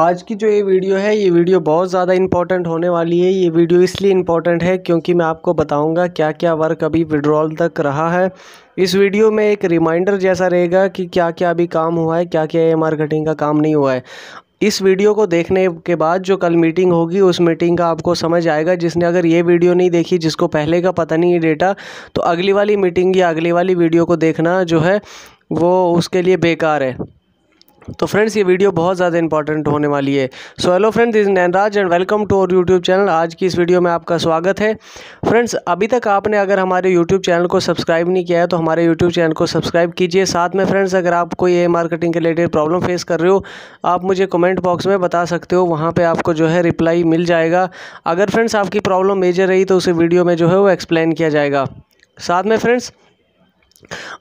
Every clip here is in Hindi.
आज की जो ये वीडियो है ये वीडियो बहुत ज़्यादा इंपॉर्टेंट होने वाली है ये वीडियो इसलिए इंपॉर्टेंट है क्योंकि मैं आपको बताऊंगा क्या क्या वर्क अभी विड्रॉल तक रहा है इस वीडियो में एक रिमाइंडर जैसा रहेगा कि क्या क्या अभी काम हुआ है क्या क्या ये मार्केटिंग का काम नहीं हुआ है इस वीडियो को देखने के बाद जो कल मीटिंग होगी उस मीटिंग का आपको समझ आएगा जिसने अगर ये वीडियो नहीं देखी जिसको पहले का पता नहीं है डेटा तो अगली वाली मीटिंग या अगली वाली वीडियो को देखना जो है वो उसके लिए बेकार है तो फ्रेंड्स ये वीडियो बहुत ज़्यादा इंपॉर्टेंट होने वाली है so hello friends is Nainraj and welcome to our YouTube channel आज की इस वीडियो में आपका स्वागत है फ्रेंड्स अभी तक आपने अगर हमारे यूट्यूब चैनल को सब्सक्राइब नहीं किया है तो हमारे यूट्यूब चैनल को सब्सक्राइब कीजिए साथ में फ्रेंड्स अगर आप कोई ए मार्केटिंग के रिलेटेड प्रॉब्लम फेस कर रहे हो आप मुझे कमेंट बॉक्स में बता सकते हो वहाँ पर आपको जो है रिप्लाई मिल जाएगा अगर फ्रेंड्स आपकी प्रॉब्लम मेजर रही तो उसे वीडियो में जो है वो एक्सप्लेन किया जाएगा साथ में फ्रेंड्स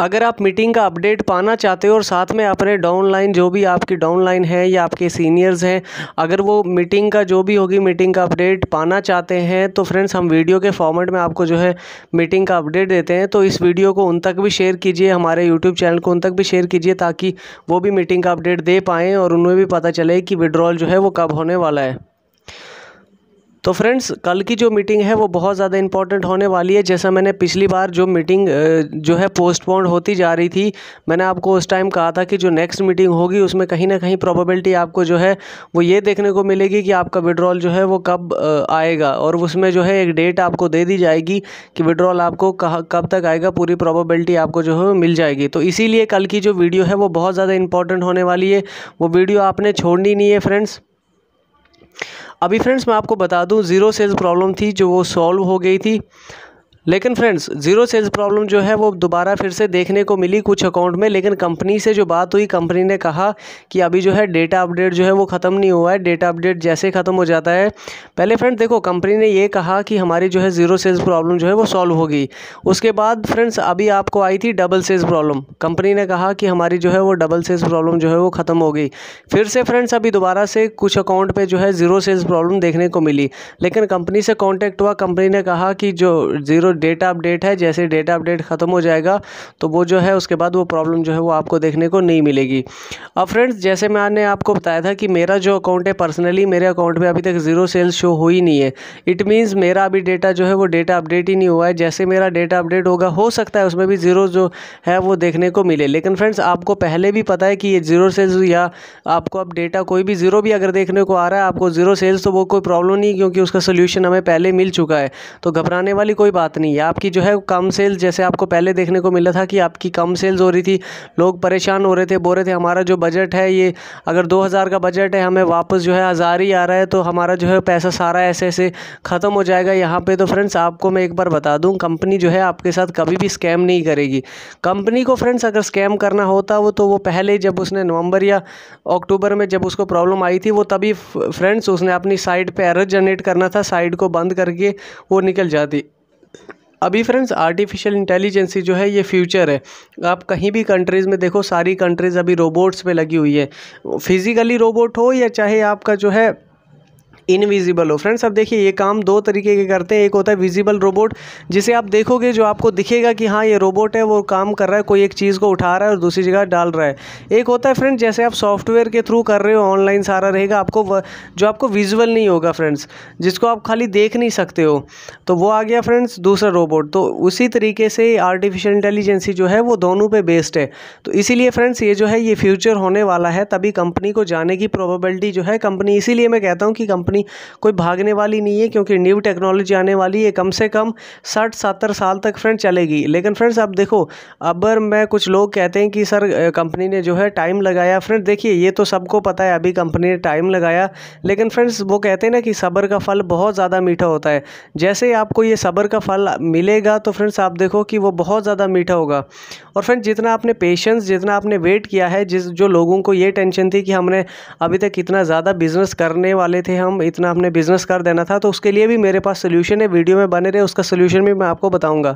अगर आप मीटिंग का अपडेट पाना चाहते हो और साथ में अपने डाउनलाइन जो भी आपकी डाउनलाइन है या आपके सीनियर्स हैं अगर वो मीटिंग का जो भी होगी मीटिंग का अपडेट पाना चाहते हैं तो फ्रेंड्स हम वीडियो के फॉर्मेट में आपको जो है मीटिंग का अपडेट देते हैं तो इस वीडियो को उन तक भी शेयर कीजिए हमारे यूट्यूब चैनल को उन तक भी शेयर कीजिए ताकि वो भी मीटिंग का अपडेट दे पाएँ और उन्हें भी पता चले कि विड्रॉल जो है वो कब होने वाला है तो फ्रेंड्स कल की जो मीटिंग है वो बहुत ज़्यादा इंपॉर्टेंट होने वाली है जैसा मैंने पिछली बार जो मीटिंग जो है पोस्टपोन्ड होती जा रही थी मैंने आपको उस टाइम कहा था कि जो नेक्स्ट मीटिंग होगी उसमें कहीं ना कहीं प्रोबेबिलिटी आपको जो है वो ये देखने को मिलेगी कि आपका विड्रॉल जो है वो कब आएगा और उसमें जो है एक डेट आपको दे दी जाएगी कि विड्रॉल आपको कब तक आएगा पूरी प्रॉबेबिलिटी आपको जो है मिल जाएगी तो इसीलिए कल की जो वीडियो है वो बहुत ज़्यादा इंपॉर्टेंट होने वाली है वो वीडियो आपने छोड़नी नहीं है फ्रेंड्स अभी फ्रेंड्स मैं आपको बता दूं ज़ीरो सेल्स प्रॉब्लम थी जो वो सॉल्व हो गई थी लेकिन फ्रेंड्स जीरो सेल्स प्रॉब्लम जो है वो दोबारा फिर से देखने को मिली कुछ अकाउंट में लेकिन कंपनी से जो बात हुई कंपनी ने कहा कि अभी जो है डेटा अपडेट जो है वो ख़त्म नहीं हुआ है डेटा अपडेट जैसे ख़त्म हो जाता है पहले फ्रेंड्स देखो कंपनी ने ये कहा कि हमारी जो है ज़ीरो सेल्स प्रॉब्लम जो है वो सॉल्व होगी उसके बाद फ्रेंड्स अभी आपको आई थी डबल सेल्स प्रॉब्लम कंपनी ने कहा कि हमारी जो है वो डबल सेल्स प्रॉब्लम जो है वो ख़त्म हो गई फिर से फ्रेंड्स अभी दोबारा से कुछ अकाउंट पर जो है ज़ीरो सेल्स प्रॉब्लम देखने को मिली लेकिन कंपनी से कॉन्टैक्ट हुआ कंपनी ने कहा कि जो ज़ीरो डेटा अपडेट है जैसे डेटा अपडेट ख़त्म हो जाएगा तो वो जो है उसके बाद वो प्रॉब्लम जो है वो आपको देखने को नहीं मिलेगी अब फ्रेंड्स जैसे मैंने आपको बताया था कि मेरा जो अकाउंट है पर्सनली मेरे अकाउंट में अभी तक ज़ीरो सेल्स शो हुई नहीं है इट मीन्स मेरा अभी डेटा जो है वो डेटा अपडेट ही नहीं हुआ है जैसे मेरा डेटा अपडेट होगा हो सकता है उसमें भी ज़ीरो जो है वो देखने को मिले लेकिन फ्रेंड्स आपको पहले भी पता है कि ये ज़ीरो सेल्स या आपको अब डेटा कोई भी ज़ीरो भी अगर देखने को आ रहा है आपको ज़ीरो सेल्स तो वो कोई प्रॉब्लम नहीं क्योंकि उसका सोल्यूशन हमें पहले मिल चुका है तो घबराने वाली कोई बात नहीं नहीं है आपकी जो है कम सेल्स जैसे आपको पहले देखने को मिला था कि आपकी कम सेल्स हो रही थी लोग परेशान हो रहे थे बोल रहे थे हमारा जो बजट है ये अगर दो हज़ार का बजट है हमें वापस जो है हज़ार ही आ रहा है तो हमारा जो है पैसा सारा ऐसे ऐसे ख़त्म हो जाएगा यहाँ पर तो फ्रेंड्स आपको मैं एक बार बता दूँ कंपनी जो है आपके साथ कभी भी स्कैम नहीं करेगी कंपनी को फ्रेंड्स अगर स्कैम करना होता वो तो वो पहले जब उसने नवंबर या अक्टूबर में जब उसको प्रॉब्लम आई थी वो तभी फ्रेंड्स उसने अपनी साइड पे एरर जनरेट करना था साइड को बंद करके वो निकल जाती अभी फ्रेंड्स आर्टिफिशियल इंटेलिजेंसी जो है ये फ्यूचर है आप कहीं भी कंट्रीज़ में देखो सारी कंट्रीज़ अभी रोबोट्स पे लगी हुई है फिज़िकली रोबोट हो या चाहे आपका जो है इनविजिबल हो फ्रेंड्स अब देखिए ये काम दो तरीके के करते हैं एक होता है विजिबल रोबोट जिसे आप देखोगे जो आपको दिखेगा कि हाँ ये रोबोट है वो काम कर रहा है कोई एक चीज़ को उठा रहा है और दूसरी जगह डाल रहा है एक होता है फ्रेंड्स जैसे आप सॉफ्टवेयर के थ्रू कर रहे हो ऑनलाइन सारा रहेगा आपको जो आपको विजुअल नहीं होगा फ्रेंड्स जिसको आप खाली देख नहीं सकते हो तो वो आ गया फ्रेंड्स दूसरा रोबोट तो उसी तरीके से आर्टिफिशियल इंटेलिजेंसी जो है वो दोनों पे बेस्ड है तो इसीलिए फ्रेंड्स ये जो है ये फ्यूचर होने वाला है तभी कंपनी को जाने की प्रोबेबिलिटी जो है कंपनी इसीलिए मैं कहता हूँ कि कंपनी कंपनी कोई भागने वाली नहीं है क्योंकि न्यू टेक्नोलॉजी आने वाली है कम से कम साठ सत्तर साल तक फ्रेंड चलेगी लेकिन फ्रेंड्स आप देखो अबर मैं कुछ लोग कहते हैं कि सर कंपनी ने जो है टाइम लगाया फ्रेंड देखिए ये तो सबको पता है अभी कंपनी ने टाइम लगाया लेकिन फ्रेंड्स वो कहते हैं ना कि सबर का फल बहुत ज़्यादा मीठा होता है जैसे ही आपको ये सबर का फल मिलेगा तो फ्रेंड्स आप देखो कि वो बहुत ज़्यादा मीठा होगा और फ्रेंड्स जितना आपने पेशेंस जितना आपने वेट किया है जिस जो लोगों को ये टेंशन थी कि हमने अभी तक इतना ज़्यादा बिजनेस करने वाले थे हम इतना आपने बिज़नेस कर देना था तो उसके लिए भी मेरे पास सोल्यूशन है वीडियो में बने रहे उसका सोल्यूशन भी मैं आपको बताऊँगा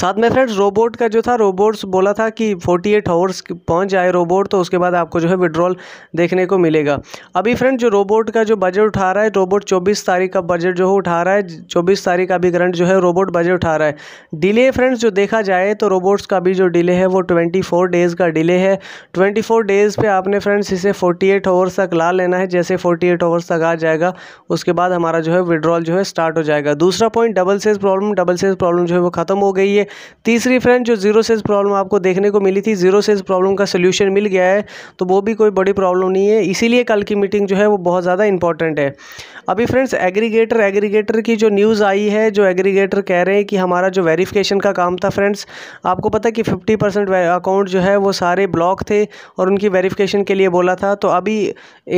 साथ में फ्रेंड्स रोबोट का जो था रोबोट्स बोला था कि 48 एट आवर्स पहुँच जाए रोबोट तो उसके बाद आपको जो है विड्रॉल देखने को मिलेगा अभी फ्रेंड जो रोबोट का जो बजट उठा रहा है रोबोट चौबीस तारीख का बजट जो है उठा रहा है चौबीस तारीख का अभी करंट जो है रोबोट बजट उठा रहा है डिले फ्रेंड्स जो देखा जाए तो रोबोट्स का अभी जो डिले है वो ट्वेंटी डेज़ का डिले है ट्वेंटी डेज़ पर आपने फ्रेंड्स इसे फोर्टी एट आवर्स तक ला लेना है जैसे फोर्टी एट आवर्स तक आ जाएगा उसके बाद हमारा जो है विड्रॉल जो है स्टार्ट हो जाएगा दूसरा पॉइंट डबल सेज प्रॉब्लम डबल सेज प्रॉब्लम जो है वो खत्म ख़त्म हो गई है तीसरी फ्रेंड जो जीरो सेज प्रॉब्लम आपको देखने को मिली थी जीरो सेज प्रॉब्लम का सोल्यूशन मिल गया है तो वो भी कोई बड़ी प्रॉब्लम नहीं है इसीलिए कल की मीटिंग जो है वो बहुत ज़्यादा इंपॉर्टेंट है अभी फ्रेंड्स एग्रीगेटर एग्रीगेटर की जो न्यूज़ आई है जो एग्रीगेटर कह रहे हैं कि हमारा जो वेरिफिकेशन का काम था फ्रेंड्स आपको पता कि फिफ्टी परसेंट अकाउंट जो है वो सारे ब्लॉक थे और उनकी वेरिफिकेशन के लिए बोला था तो अभी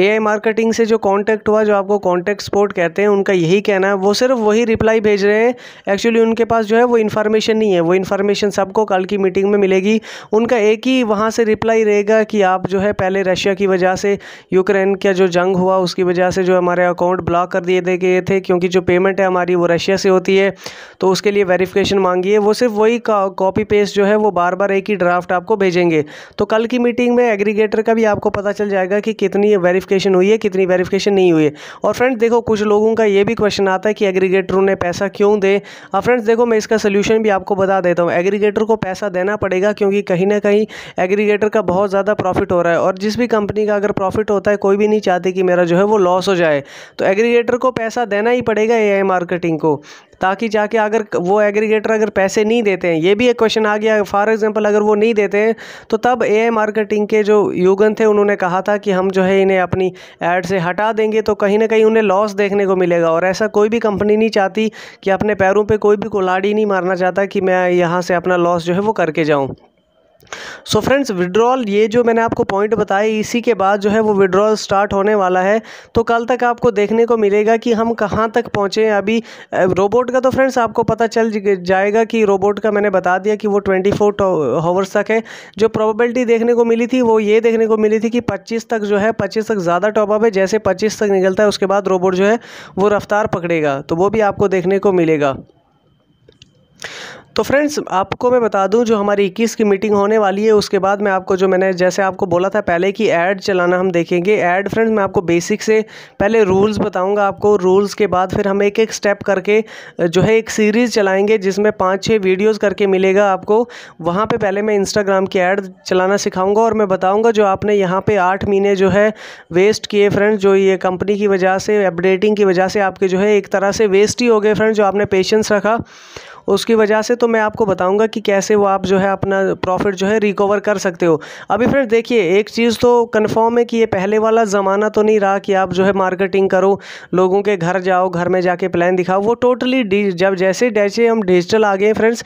ए मार्केटिंग से जो कॉन्टैक्ट हुआ जो आपको कॉन्टैक्ट सपोर्ट कहते हैं उनका यही कहना है वो सिर्फ वही रिप्लाई भेज रहे हैं एक्चुअली उनके पास जो है वो इन्फॉर्मेशन इन्फॉर्मेशन नहीं है वो इन्फॉर्मेशन सबको कल की मीटिंग में मिलेगी उनका एक ही वहाँ से रिप्लाई रहेगा कि आप जो है पहले रशिया की वजह से यूक्रेन का जो जंग हुआ उसकी वजह से जो हमारे अकाउंट ब्लॉक कर दिए गए थे क्योंकि जो पेमेंट है हमारी वो रशिया से होती है तो उसके लिए वेरीफिकेशन मांगी है वो सिर्फ वही कॉपी पेस्ट जो है वो बार बार एक ही ड्राफ्ट आपको भेजेंगे तो कल की मीटिंग में एग्रीगेटर का भी आपको पता चल जाएगा कि कितनी वेरीफिकेशन हुई है कितनी वेरीफिकेशन नहीं हुई है और फ्रेंड्स देखो कुछ लोगों का ये भी क्वेश्चन आता है कि एग्रीगेटरों ने पैसा क्यों दे अब फ्रेंड्स देखो मैं इसका सोल्यूशन इसमें भी आपको बता देता हूँ एग्रीगेटर को पैसा देना पड़ेगा क्योंकि कहीं ना कहीं एग्रीगेटर का बहुत ज़्यादा प्रॉफिट हो रहा है और जिस भी कंपनी का अगर प्रॉफिट होता है कोई भी नहीं चाहती कि मेरा जो है वो लॉस हो जाए तो एग्रीगेटर को पैसा देना ही पड़ेगा ए मार्केटिंग को ताकि जाके अगर वो एग्रीगेटर अगर पैसे नहीं देते हैं ये भी एक क्वेश्चन आ गया फॉर एग्जाम्पल अगर वो नहीं देते हैं तो तब ए मार्केटिंग के जो युगन थे उन्होंने कहा था कि हम जो है इन्हें अपनी एड से हटा देंगे तो कहीं ना कहीं उन्हें लॉस देखने को मिलेगा और ऐसा कोई भी कंपनी नहीं चाहती कि अपने पैरों पर कोई भी कोलाड़ी नहीं मारना चाहता कि मैं यहाँ से अपना लॉस जो है वो करके जाऊँ सो फ्रेंड्स विड्रॉल ये जो मैंने आपको पॉइंट बताया इसी के बाद जो है वो विड्रॉल स्टार्ट होने वाला है तो कल तक आपको देखने को मिलेगा कि हम कहाँ तक पहुँचे अभी रोबोट का तो फ्रेंड्स आपको पता चल जाएगा कि रोबोट का मैंने बता दिया कि वो ट्वेंटी फोर हावर्स तक है जो प्रोबेबिलिटी देखने को मिली थी वो ये देखने को मिली थी कि पच्चीस तक जो है पच्चीस तक ज़्यादा टॉपअप है जैसे पच्चीस तक निकलता है उसके बाद रोबोट जो है वो रफ्तार पकड़ेगा तो वो भी आपको देखने को मिलेगा तो फ्रेंड्स आपको मैं बता दूं जो हमारी 21 की मीटिंग होने वाली है उसके बाद मैं आपको जो मैंने जैसे आपको बोला था पहले कि ऐड चलाना हम देखेंगे ऐड फ्रेंड्स मैं आपको बेसिक से पहले रूल्स बताऊंगा आपको रूल्स के बाद फिर हम एक एक स्टेप करके जो है एक सीरीज़ चलाएंगे जिसमें पाँच छः वीडियोज़ करके मिलेगा आपको वहाँ पर पहले मैं इंस्टाग्राम की ऐड चलाना सिखाऊँगा और मैं बताऊँगा जो आपने यहाँ पर आठ महीने जो है वेस्ट किए फ्रेंड्स जो ये कंपनी की वजह से अपडेटिंग की वजह से आपके जो है एक तरह से वेस्ट ही हो गए फ्रेंड्स जो आपने पेशेंस रखा उसकी वजह से तो मैं आपको बताऊंगा कि कैसे वो आप जो है अपना प्रॉफिट जो है रिकवर कर सकते हो अभी फ्रेंड देखिए एक चीज़ तो कन्फर्म है कि ये पहले वाला ज़माना तो नहीं रहा कि आप जो है मार्केटिंग करो लोगों के घर जाओ घर में जाके प्लान दिखाओ वो टोटली जब जैसे जैसे हम डिजिटल आ गए फ्रेंड्स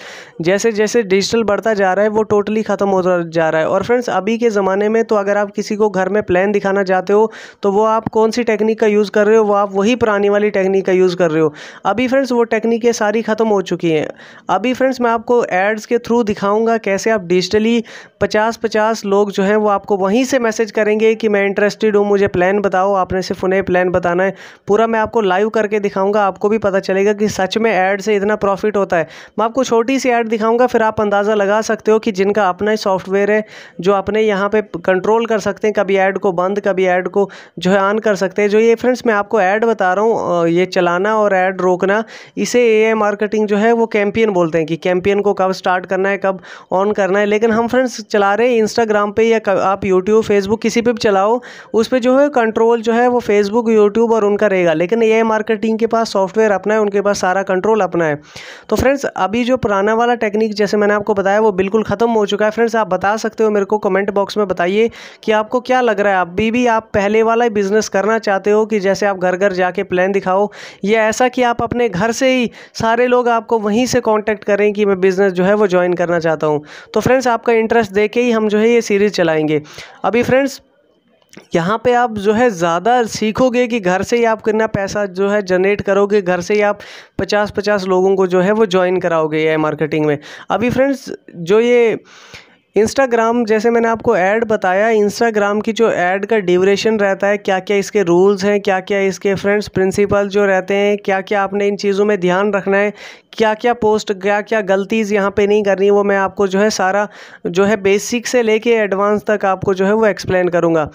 जैसे जैसे डिजिटल बढ़ता जा रहा है वो टोटली ख़त्म होता जा रहा है और फ्रेंड्स अभी के ज़माने में तो अगर आप किसी को घर में प्लान दिखाना चाहते हो तो वो आप कौन सी टेक्निक का यूज़ कर रहे हो वो आप वही पुरानी वाली टेक्निक का यूज़ कर रहे हो अभी फ्रेंड्स वो टेक्निकें सारी ख़त्म हो चुकी हैं अभी फ्रेंड्स मैं आपको एड्स के थ्रू दिखाऊंगा कैसे आप डिजिटली पचास पचास लोग जो हैं वो आपको वहीं से मैसेज करेंगे कि मैं इंटरेस्टेड हूँ मुझे प्लान बताओ आपने सिर्फ उन्हें प्लान बताना है पूरा मैं आपको लाइव करके दिखाऊंगा आपको भी पता चलेगा कि सच में ऐड से इतना प्रॉफिट होता है मैं आपको छोटी सी ऐड दिखाऊंगा फिर आप अंदाज़ा लगा सकते हो कि जिनका अपना ही सॉफ्टवेयर है जो अपने यहाँ पर कंट्रोल कर सकते हैं कभी ऐड को बंद कभी ऐड को जो है ऑन कर सकते हैं जो ये फ्रेंड्स मैं आपको ऐड बता रहा हूँ ये चलाना और ऐड रोकना इसे ए मार्केटिंग जो है वो कैंपियन बोलते हैं कि कि कैंपेन को कब स्टार्ट करना है कब ऑन करना है लेकिन हम फ्रेंड्स चला रहे हैं इंस्टाग्राम पे या आप यूट्यूब फेसबुक किसी पे भी चलाओ उस पर जो है कंट्रोल जो है वो फेसबुक यूट्यूब और उनका रहेगा लेकिन ए मार्केटिंग के पास सॉफ्टवेयर अपना है उनके पास सारा कंट्रोल अपना है तो फ्रेंड्स अभी जो पुराना वाला टेक्निक जैसे मैंने आपको बताया वो बिल्कुल ख़त्म हो चुका है फ्रेंड्स आप बता सकते हो मेरे को कमेंट बॉक्स में बताइए कि आपको क्या लग रहा है अभी भी आप पहले वाला ही बिज़नेस करना चाहते हो कि जैसे आप घर घर जाके प्लान दिखाओ या ऐसा कि आप अपने घर से ही सारे लोग आपको वहीं से कॉन्टैक्ट करें हैं कि मैं बिज़नेस जो है वो ज्वाइन करना चाहता हूँ तो फ्रेंड्स आपका इंटरेस्ट दे के ही हम जो है ये सीरीज़ चलाएँगे अभी फ्रेंड्स यहाँ पे आप जो है ज़्यादा सीखोगे कि घर से ही आप कितना पैसा जो है जनरेट करोगे घर से ही आप पचास पचास लोगों को जो है वो ज्वाइन कराओगे ये मार्केटिंग में अभी फ्रेंड्स जो ये इंस्टाग्राम जैसे मैंने आपको ऐड बताया इंस्टाग्राम की जो ऐड का ड्यूरेशन रहता है क्या क्या इसके रूल्स हैं क्या क्या इसके फ्रेंड्स प्रिंसिपल जो रहते हैं क्या क्या आपने इन चीज़ों में ध्यान रखना है क्या क्या पोस्ट क्या क्या गलतीज़ यहाँ पे नहीं करनी वो मैं आपको जो है सारा जो है बेसिक से लेके एडवांस तक आपको जो है वो एक्सप्लेन करूँगा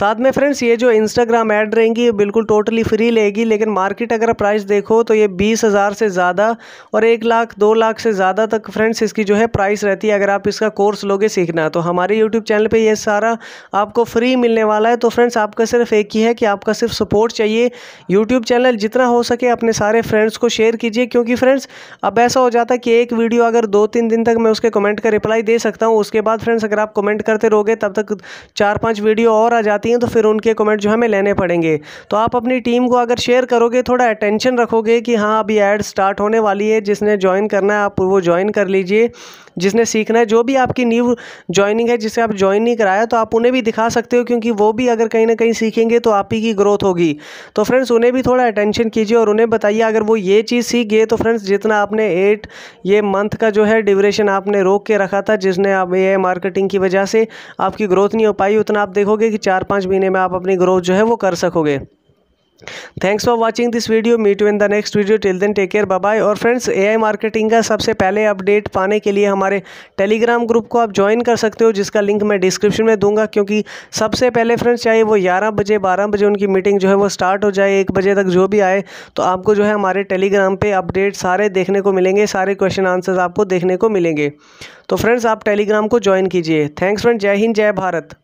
साथ में फ्रेंड्स ये जो इंस्टाग्राम ऐड रहेंगी बिल्कुल टोटली फ्री लेगी लेकिन मार्केट अगर प्राइस देखो तो ये बीस हज़ार से ज़्यादा और एक लाख दो लाख से ज़्यादा तक फ्रेंड्स इसकी जो है प्राइस रहती है अगर आप इसका कोर्स लोगे के सीखना है तो हमारे यूट्यूब चैनल पर यह सारा आपको फ्री मिलने वाला है तो फ्रेंड्स आपका सिर्फ एक ही है कि आपका सिर्फ सपोर्ट चाहिए यूट्यूब चैनल जितना हो सके अपने सारे फ्रेंड्स को शेयर कीजिए क्योंकि फ्रेंड्स अब ऐसा हो जाता है कि एक वीडियो अगर दो तीन दिन तक मैं उसके कमेंट का रिप्लाई दे सकता हूँ उसके बाद फ्रेंड्स अगर आप कमेंट करते रहोगे तब तक चार पांच वीडियो और आ जाती हैं तो फिर उनके कमेंट जो हमें लेने पड़ेंगे तो आप अपनी टीम को अगर शेयर करोगे थोड़ा अटेंशन रखोगे कि हाँ अभी ऐड स्टार्ट होने वाली है जिसने ज्वाइन करना है आप वो ज्वाइन कर लीजिए जिसने सीखना है जो भी आपकी न्यू ज्वाइनिंग है जिसे आप ज्वाइन नहीं कराया तो आप उन्हें भी दिखा सकते हो क्योंकि वो भी अगर कहीं ना कहीं सीखेंगे तो आप ही की ग्रोथ होगी तो फ्रेंड्स उन्हें भी थोड़ा अटेंशन कीजिए और उन्हें बताइए अगर वो ये चीज़ सीख गए तो फ्रेंड्स जितना आपने एट ये मंथ का जो है ड्यूरेशन आपने रोक के रखा था जिसने आप ये मार्केटिंग की वजह से आपकी ग्रोथ नहीं हो पाई उतना आप देखोगे कि चार पाँच महीने में आप अपनी ग्रोथ जो है वो कर सकोगे thanks for watching this video meet in the next video till then take care bye और फ्रेंड्स एआई मार्केटिंग का सबसे पहले अपडेट पाने के लिए हमारे टेलीग्राम ग्रुप को आप ज्वाइन कर सकते हो जिसका लिंक मैं डिस्क्रिप्शन में दूंगा क्योंकि सबसे पहले फ्रेंड्स चाहे वो ग्यारह बजे बारह बजे उनकी मीटिंग जो है वो स्टार्ट हो जाए एक बजे तक जो भी आए तो आपको जो है हमारे टेलीग्राम पर अपडेट सारे देखने को मिलेंगे सारे क्वेश्चन आंसर्स आपको देखने को मिलेंगे तो फ्रेंड्स आप टेलीग्राम को ज्वाइन कीजिए थैंक्स फ्रेंड जय हिंद जय भारत